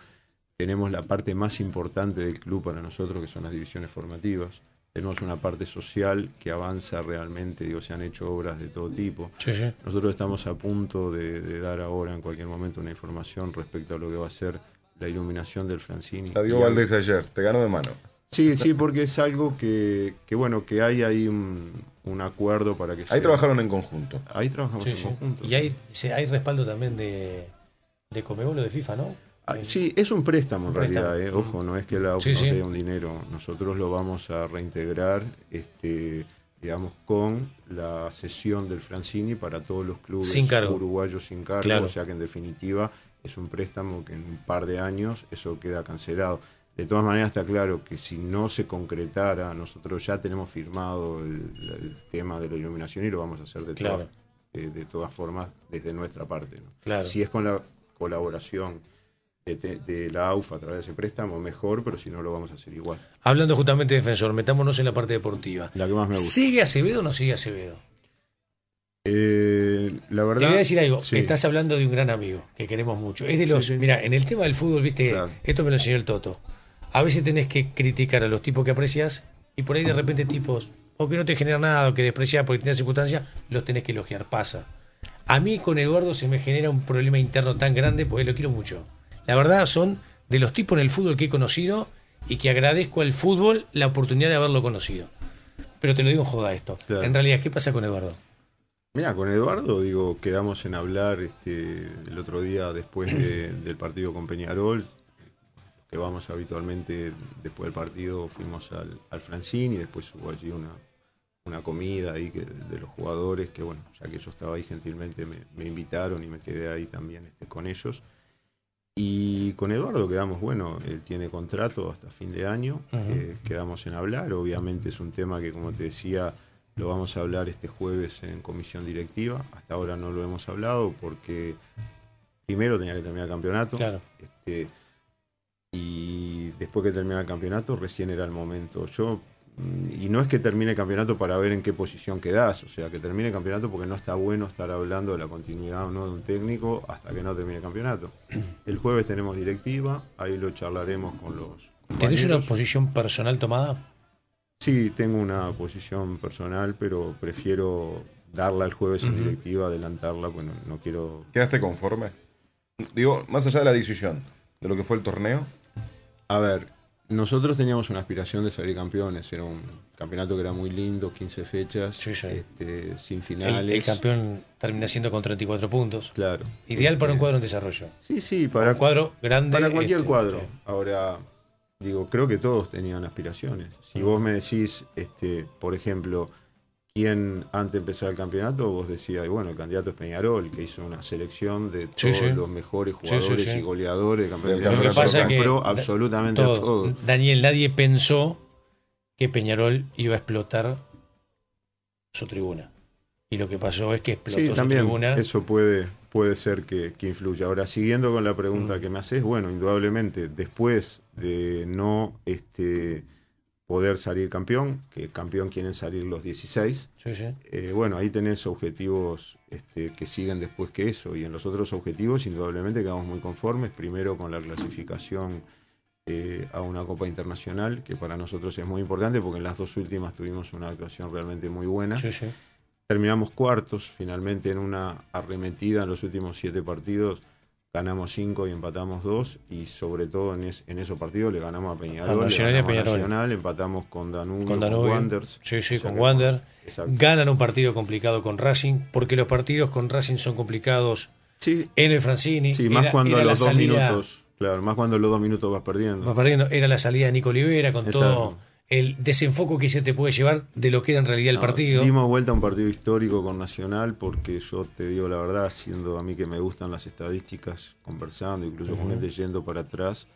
Tenemos la parte más importante del club para nosotros, que son las divisiones formativas. Tenemos una parte social que avanza realmente, digo, se han hecho obras de todo tipo. Nosotros estamos a punto de, dar ahora, en cualquier momento, una información respecto a lo que va a ser la iluminación del Francini. La dio Valdés ayer, te ganó de mano. Sí, sí, porque es algo que, que bueno, que hay ahí un, un acuerdo para que... Ahí trabajaron en conjunto. Ahí trabajamos en conjunto. Y hay, hay respaldo también de, de de FIFA, ¿no? Ah, sí, es un préstamo en realidad, ¿eh? ojo, no es que la auto sí, dé un dinero, nosotros lo vamos a reintegrar, este, digamos, con la cesión del Francini para todos los clubes uruguayos sin cargo, o sea que en definitiva es un préstamo que en un par de años eso queda cancelado. De todas maneras está claro que si no se concretara, nosotros ya tenemos firmado el, tema de la iluminación y lo vamos a hacer de, eh, de, todas formas desde nuestra parte. Si es con la colaboración de, la AUFA a través de ese préstamo, mejor, pero si no lo vamos a hacer igual. Hablando justamente de defensor, metámonos en la parte deportiva. La que más me gusta. ¿Sigue Acevedo o no sigue Acevedo? Eh, la verdad, Te voy a decir algo. Estás hablando de un gran amigo que queremos mucho. Es de los. Mira, en el tema del fútbol, viste, esto me lo enseñó el Toto a veces tenés que criticar a los tipos que aprecias y por ahí de repente tipos, o que no te generan nada o que desprecias por tienes circunstancias, los tenés que elogiar. Pasa. A mí con Eduardo se me genera un problema interno tan grande porque lo quiero mucho. La verdad son de los tipos en el fútbol que he conocido y que agradezco al fútbol la oportunidad de haberlo conocido. Pero te lo digo en joda esto. En realidad, ¿qué pasa con Eduardo? Mira, con Eduardo, digo, quedamos en hablar este, el otro día después del partido con Peñarol que vamos habitualmente después del partido, fuimos al, al Francini y después hubo allí una, comida ahí de los jugadores, que bueno, ya que yo estaba ahí gentilmente me, invitaron y me quedé ahí también este, con ellos. Y con Eduardo quedamos, bueno, él tiene contrato hasta fin de año, quedamos en hablar, obviamente es un tema que como te decía, lo vamos a hablar este jueves en comisión directiva, hasta ahora no lo hemos hablado porque primero tenía que terminar el campeonato. Claro. Este, después que termina el campeonato recién era el momento. Yo y no es que termine el campeonato para ver en qué posición quedas o sea, que termine el campeonato porque no está bueno estar hablando de la continuidad o no de un técnico hasta que no termine el campeonato. El jueves tenemos directiva, ahí lo charlaremos con los. una posición personal tomada? Sí, tengo una posición personal, pero prefiero darla el jueves en directiva, adelantarla, pues no quiero. ¿Quedaste conforme? Digo, más allá de la decisión, de lo que fue el torneo, a ver, nosotros teníamos una aspiración de salir campeones, era un campeonato que era muy lindo, 15 fechas, este, sin finales. El, campeón termina siendo con 34 puntos. Claro. Ideal para un este, cuadro en desarrollo. Sí, sí, para cuadro grande. cualquier este, cuadro. Ahora, digo, creo que todos tenían aspiraciones. Si mm. vos me decís, este, por ejemplo, quién antes de el campeonato vos decías, bueno, el candidato es Peñarol, que hizo una selección de todos los mejores jugadores y goleadores de campeonato. Lo que pasa que absolutamente todo. Daniel, nadie pensó que Peñarol iba a explotar su tribuna. Y lo que pasó es que explotó su también tribuna. Eso puede, puede ser que, influya. Ahora, siguiendo con la pregunta mm. que me haces, bueno, indudablemente, después de no este, poder salir campeón, que campeón quieren salir los 16. Eh, bueno, ahí tenés objetivos este, que siguen después que eso. Y en los otros objetivos, indudablemente, quedamos muy conformes. Primero con la clasificación eh, a una Copa Internacional, que para nosotros es muy importante porque en las dos últimas tuvimos una actuación realmente muy buena. Terminamos cuartos, finalmente, en una arremetida en los últimos siete partidos ganamos 5 y empatamos 2 y sobre todo en, esos partidos le ganamos a Peñarol, a Nacional, Peñarol. empatamos con Danubio, con, Danubio. Sí, sí, con Wander. Ganan un partido complicado con Racing porque los partidos con Racing son complicados sí. en el Francini. Sí, más cuando los dos minutos. Claro, más cuando los dos minutos vas perdiendo. Vas perdiendo. Era la salida de Nico Oliveira con todo el desenfoco que se te puede llevar de lo que era en realidad el ah, partido. Dimos vuelta a un partido histórico con Nacional porque yo te digo la verdad, siendo a mí que me gustan las estadísticas, conversando, incluso con yendo para atrás,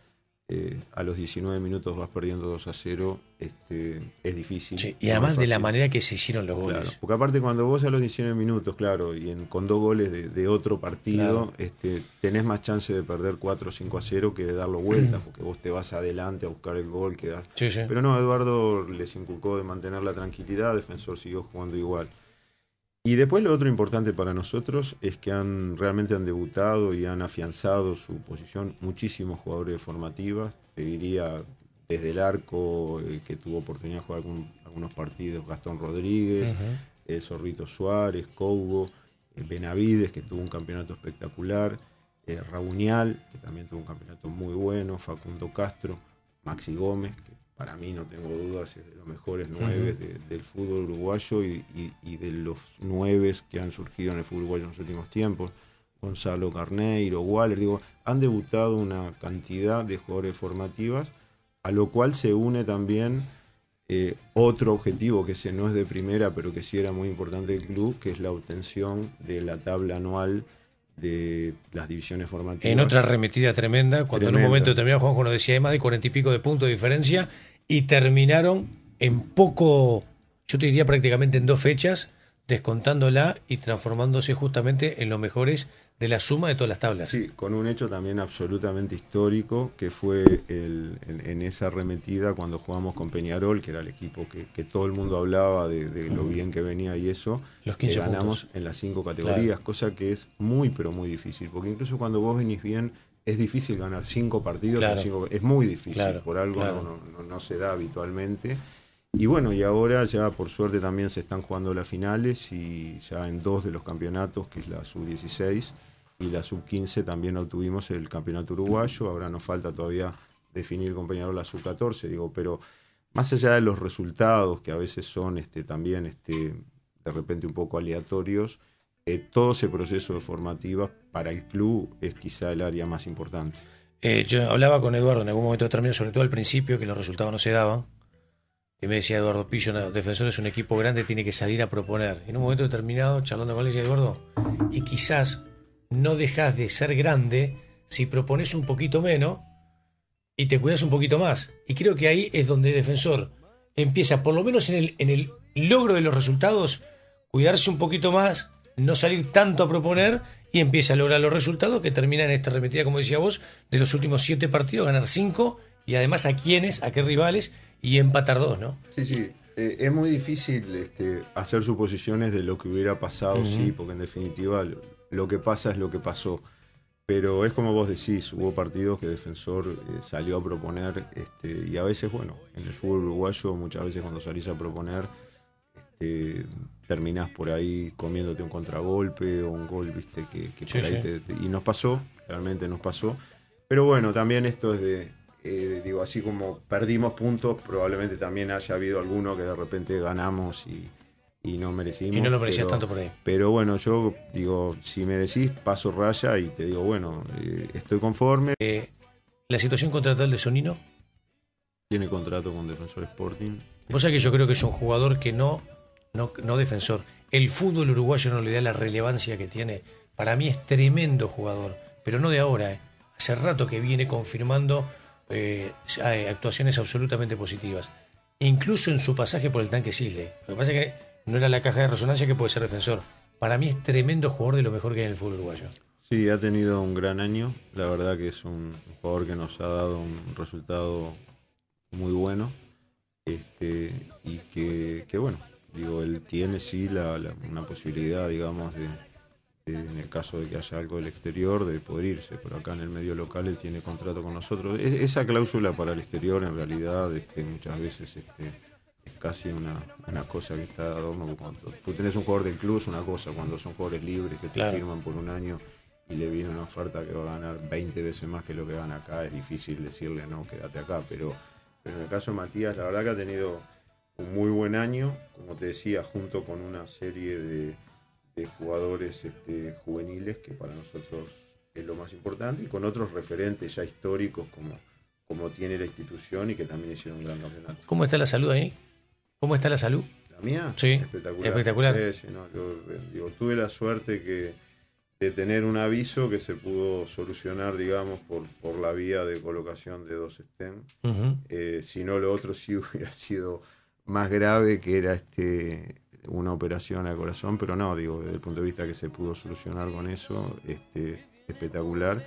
eh, a los 19 minutos vas perdiendo 2 a 0, este, es difícil. y además de la manera que se hicieron los goles. porque aparte cuando vos a los 19 minutos, claro, y en, con dos goles de, otro partido, este, tenés más chance de perder 4 o 5 a 0 que de darlo vuelta, porque vos te vas adelante a buscar el gol. Que das. Pero no, Eduardo les inculcó de mantener la tranquilidad, Defensor siguió jugando igual. Y después lo otro importante para nosotros es que han realmente han debutado y han afianzado su posición muchísimos jugadores formativas. Te diría desde el arco eh, que tuvo oportunidad de jugar algunos partidos, Gastón Rodríguez, eh, Zorrito Suárez, Cougo, eh, Benavides, que tuvo un campeonato espectacular, Raunial, que también tuvo un campeonato muy bueno, Facundo Castro, Maxi Gómez, para mí no tengo dudas, es de los mejores nueve del fútbol uruguayo y, de los nueve que han surgido en el fútbol uruguayo en los últimos tiempos. Gonzalo Carneiro, Waller, digo, han debutado una cantidad de jugadores formativas, a lo cual se une también eh, otro objetivo que ese no es de primera, pero que sí era muy importante el club, que es la obtención de la tabla anual de las divisiones formativas. En otra arremetida tremenda, cuando en un momento determinado Juanjo nos decía, más de cuarenta y pico de puntos de diferencia, y terminaron en poco, yo te diría prácticamente en dos fechas, descontándola y transformándose justamente en los mejores de la suma de todas las tablas. Sí, con un hecho también absolutamente histórico, que fue en, esa arremetida cuando jugamos con Peñarol, que era el equipo que, todo el mundo hablaba de, lo bien que venía y eso, Los ganamos en las cinco categorías, cosa que es muy, pero muy difícil, porque incluso cuando vos venís bien, es difícil ganar cinco partidos, es muy difícil, por algo no se da habitualmente. Y bueno, y ahora ya por suerte también se están jugando las finales y ya en dos de los campeonatos, que es la sub-16 y la sub-15, también obtuvimos el campeonato uruguayo. Ahora nos falta todavía definir con Peñarol la sub-14, digo, pero más allá de los resultados que a veces son este, también este, de repente un poco aleatorios, eh, todo ese proceso de formativa para el club es quizá el área más importante. Eh, yo hablaba con Eduardo en algún momento determinado, sobre todo al principio, que los resultados no se daban que me decía Eduardo Pillo, Defensor es un equipo grande, tiene que salir a proponer. En un momento determinado, charlando Valencia, y Eduardo, y quizás no dejas de ser grande si propones un poquito menos y te cuidas un poquito más. Y creo que ahí es donde Defensor empieza, por lo menos en el, en el logro de los resultados, cuidarse un poquito más, no salir tanto a proponer y empieza a lograr los resultados que terminan en esta repetida, como decía vos, de los últimos siete partidos, ganar cinco y además a quiénes, a qué rivales y empatar dos, ¿no? Sí, sí. Eh, es muy difícil este, hacer suposiciones de lo que hubiera pasado, sí, porque en definitiva lo, que pasa es lo que pasó. Pero es como vos decís, hubo partidos que Defensor eh, salió a proponer, este, y a veces, bueno, en el fútbol uruguayo, muchas veces cuando salís a proponer, este, terminás por ahí comiéndote un contragolpe o un gol, viste, que, te, Y nos pasó, realmente nos pasó. Pero bueno, también esto es de eh, digo, así como perdimos puntos, probablemente también haya habido alguno que de repente ganamos y, no merecimos. Y no lo merecía tanto por ahí. Pero bueno, yo digo, si me decís, paso raya y te digo, bueno, eh, estoy conforme. Eh, ¿La situación contratal de Sonino? Tiene contrato con Defensor Sporting. Vos sabés que yo creo que es un jugador que no, no, no defensor. El fútbol uruguayo no le da la relevancia que tiene. Para mí es tremendo jugador, pero no de ahora. Hace rato que viene confirmando eh, actuaciones absolutamente positivas. Incluso en su pasaje por el tanque Sisley. Lo que pasa es que no era la caja de resonancia que puede ser defensor. Para mí es tremendo jugador de lo mejor que hay en el fútbol uruguayo. Sí, ha tenido un gran año. La verdad que es un jugador que nos ha dado un resultado muy bueno. Este, y que, que bueno, digo, él tiene sí la, una posibilidad, digamos, de, eh, en el caso de que haya algo del exterior, de poder irse. Pero acá en el medio local él tiene contrato con nosotros. E, esa cláusula para el exterior, en realidad, este, muchas veces este, es casi una, cosa que está adorno tú tenés un jugador del club, es una cosa. Cuando son jugadores libres que te firman por un año y le viene una oferta que va a ganar 20 veces más que lo que gana acá, es difícil decirle no, quédate acá. pero en el caso de Matías, la verdad que ha tenido un muy buen año, como te decía, junto con una serie de de este, jugadores este, juveniles, que para nosotros es lo más importante, y con otros referentes ya históricos como, como tiene la institución y que también hicieron un gran campeonato. ¿Cómo está la salud, ahí? ¿Cómo está la salud? ¿La mía? Sí. Espectacular. Espectacular. Sí, no, eh, tuve la suerte de tener un aviso que se pudo solucionar, digamos, por, por la vía de colocación de dos STEM. Eh, si no, lo otro sí hubiera sido más grave, que era este una operación al corazón, pero no, digo, desde el punto de vista que se pudo solucionar con eso, este, espectacular.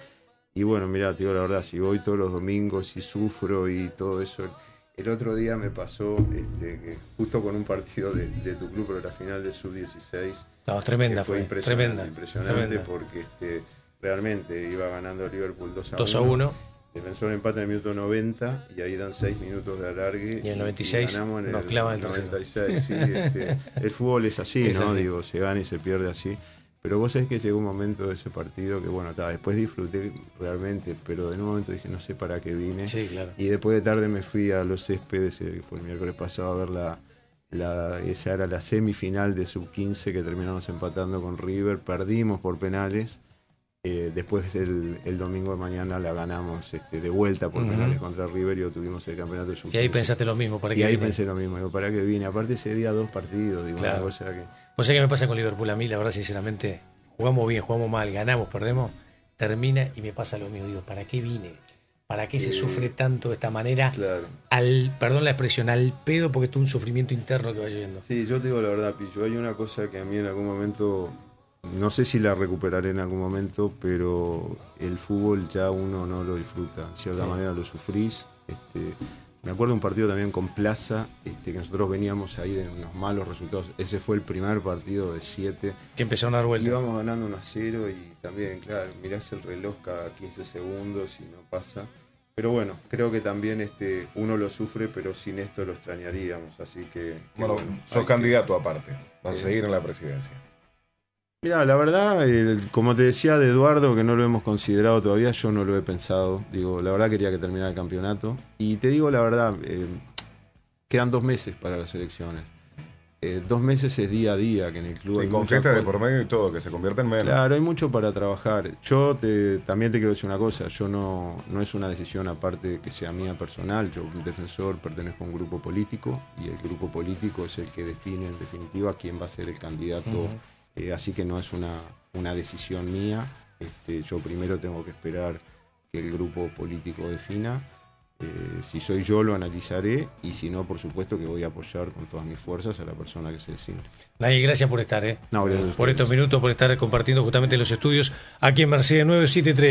Y bueno, mira, digo la verdad, si voy todos los domingos y sufro y todo eso. El otro día me pasó este, justo con un partido de, tu club, pero la final del sub-16. No, tremenda fue. Impresionante, tremenda. Impresionante porque este, realmente iba ganando Liverpool 2 a 2 a 1. Defensor empata en el minuto 90 y ahí dan 6 minutos de alargue. Y en el 96 nos clavan el 96. Este, el fútbol es así, ¿no? Digo, se gana y se pierde así. Pero vos sabés que llegó un momento de ese partido que, bueno, después disfruté realmente, pero de nuevo, momento dije, no sé para qué vine. Sí, claro. Y después de tarde me fui a los céspedes, eh, fue el miércoles pasado, a ver la, la, esa era la semifinal de sub-15 que terminamos empatando con River. Perdimos por penales eh, después el, domingo de mañana la ganamos este, de vuelta por penales contra River y el campeonato. Y ahí pensaste lo mismo, ¿para Y ahí pensé lo mismo, ¿para qué vine? Aparte ese día dos partidos, digo, claro. cosa pues que... me pasa con Liverpool a mí, la verdad, sinceramente, jugamos bien, jugamos mal, ganamos, perdemos, termina y me pasa lo mismo, digo, ¿para qué vine? ¿Para qué se eh, sufre tanto de esta manera? Al, perdón la expresión, al pedo porque es un sufrimiento interno que va yendo. Sí, yo te digo la verdad, Picho, hay una cosa que a mí en algún momento no sé si la recuperaré en algún momento, pero el fútbol ya uno no lo disfruta. De cierta manera lo sufrís. Este, me acuerdo un partido también con Plaza, este, que nosotros veníamos ahí de unos malos resultados. Ese fue el primer partido de siete Que empezaron a dar vuelta. Íbamos ganando 1 a 0 y también, claro, mirás el reloj cada 15 segundos y no pasa. Pero bueno, creo que también este, uno lo sufre, pero sin esto lo extrañaríamos. Así que. bueno, sos candidato aparte. Vas a eh, seguir en la presidencia. Mira, la verdad, como te decía de Eduardo, que no lo hemos considerado todavía, yo no lo he pensado. Digo, la verdad quería que terminara el campeonato. Y te digo la verdad, eh, quedan dos meses para las elecciones. Eh, dos meses es día a día que en el club. Sí, con de por medio y todo, que se convierte en menos. Claro, hay mucho para trabajar. Yo te, también te quiero decir una cosa, yo no, no es una decisión aparte que sea mía personal. Yo, un defensor, pertenezco a un grupo político y el grupo político es el que define en definitiva quién va a ser el candidato. Eh, así que no es una, decisión mía. Este, yo primero tengo que esperar que el grupo político defina. Eh, si soy yo lo analizaré y si no, por supuesto que voy a apoyar con todas mis fuerzas a la persona que se designe. Nadie, gracias por estar, ¿eh? por estos minutos, por estar compartiendo justamente los estudios aquí en Mercedes 973.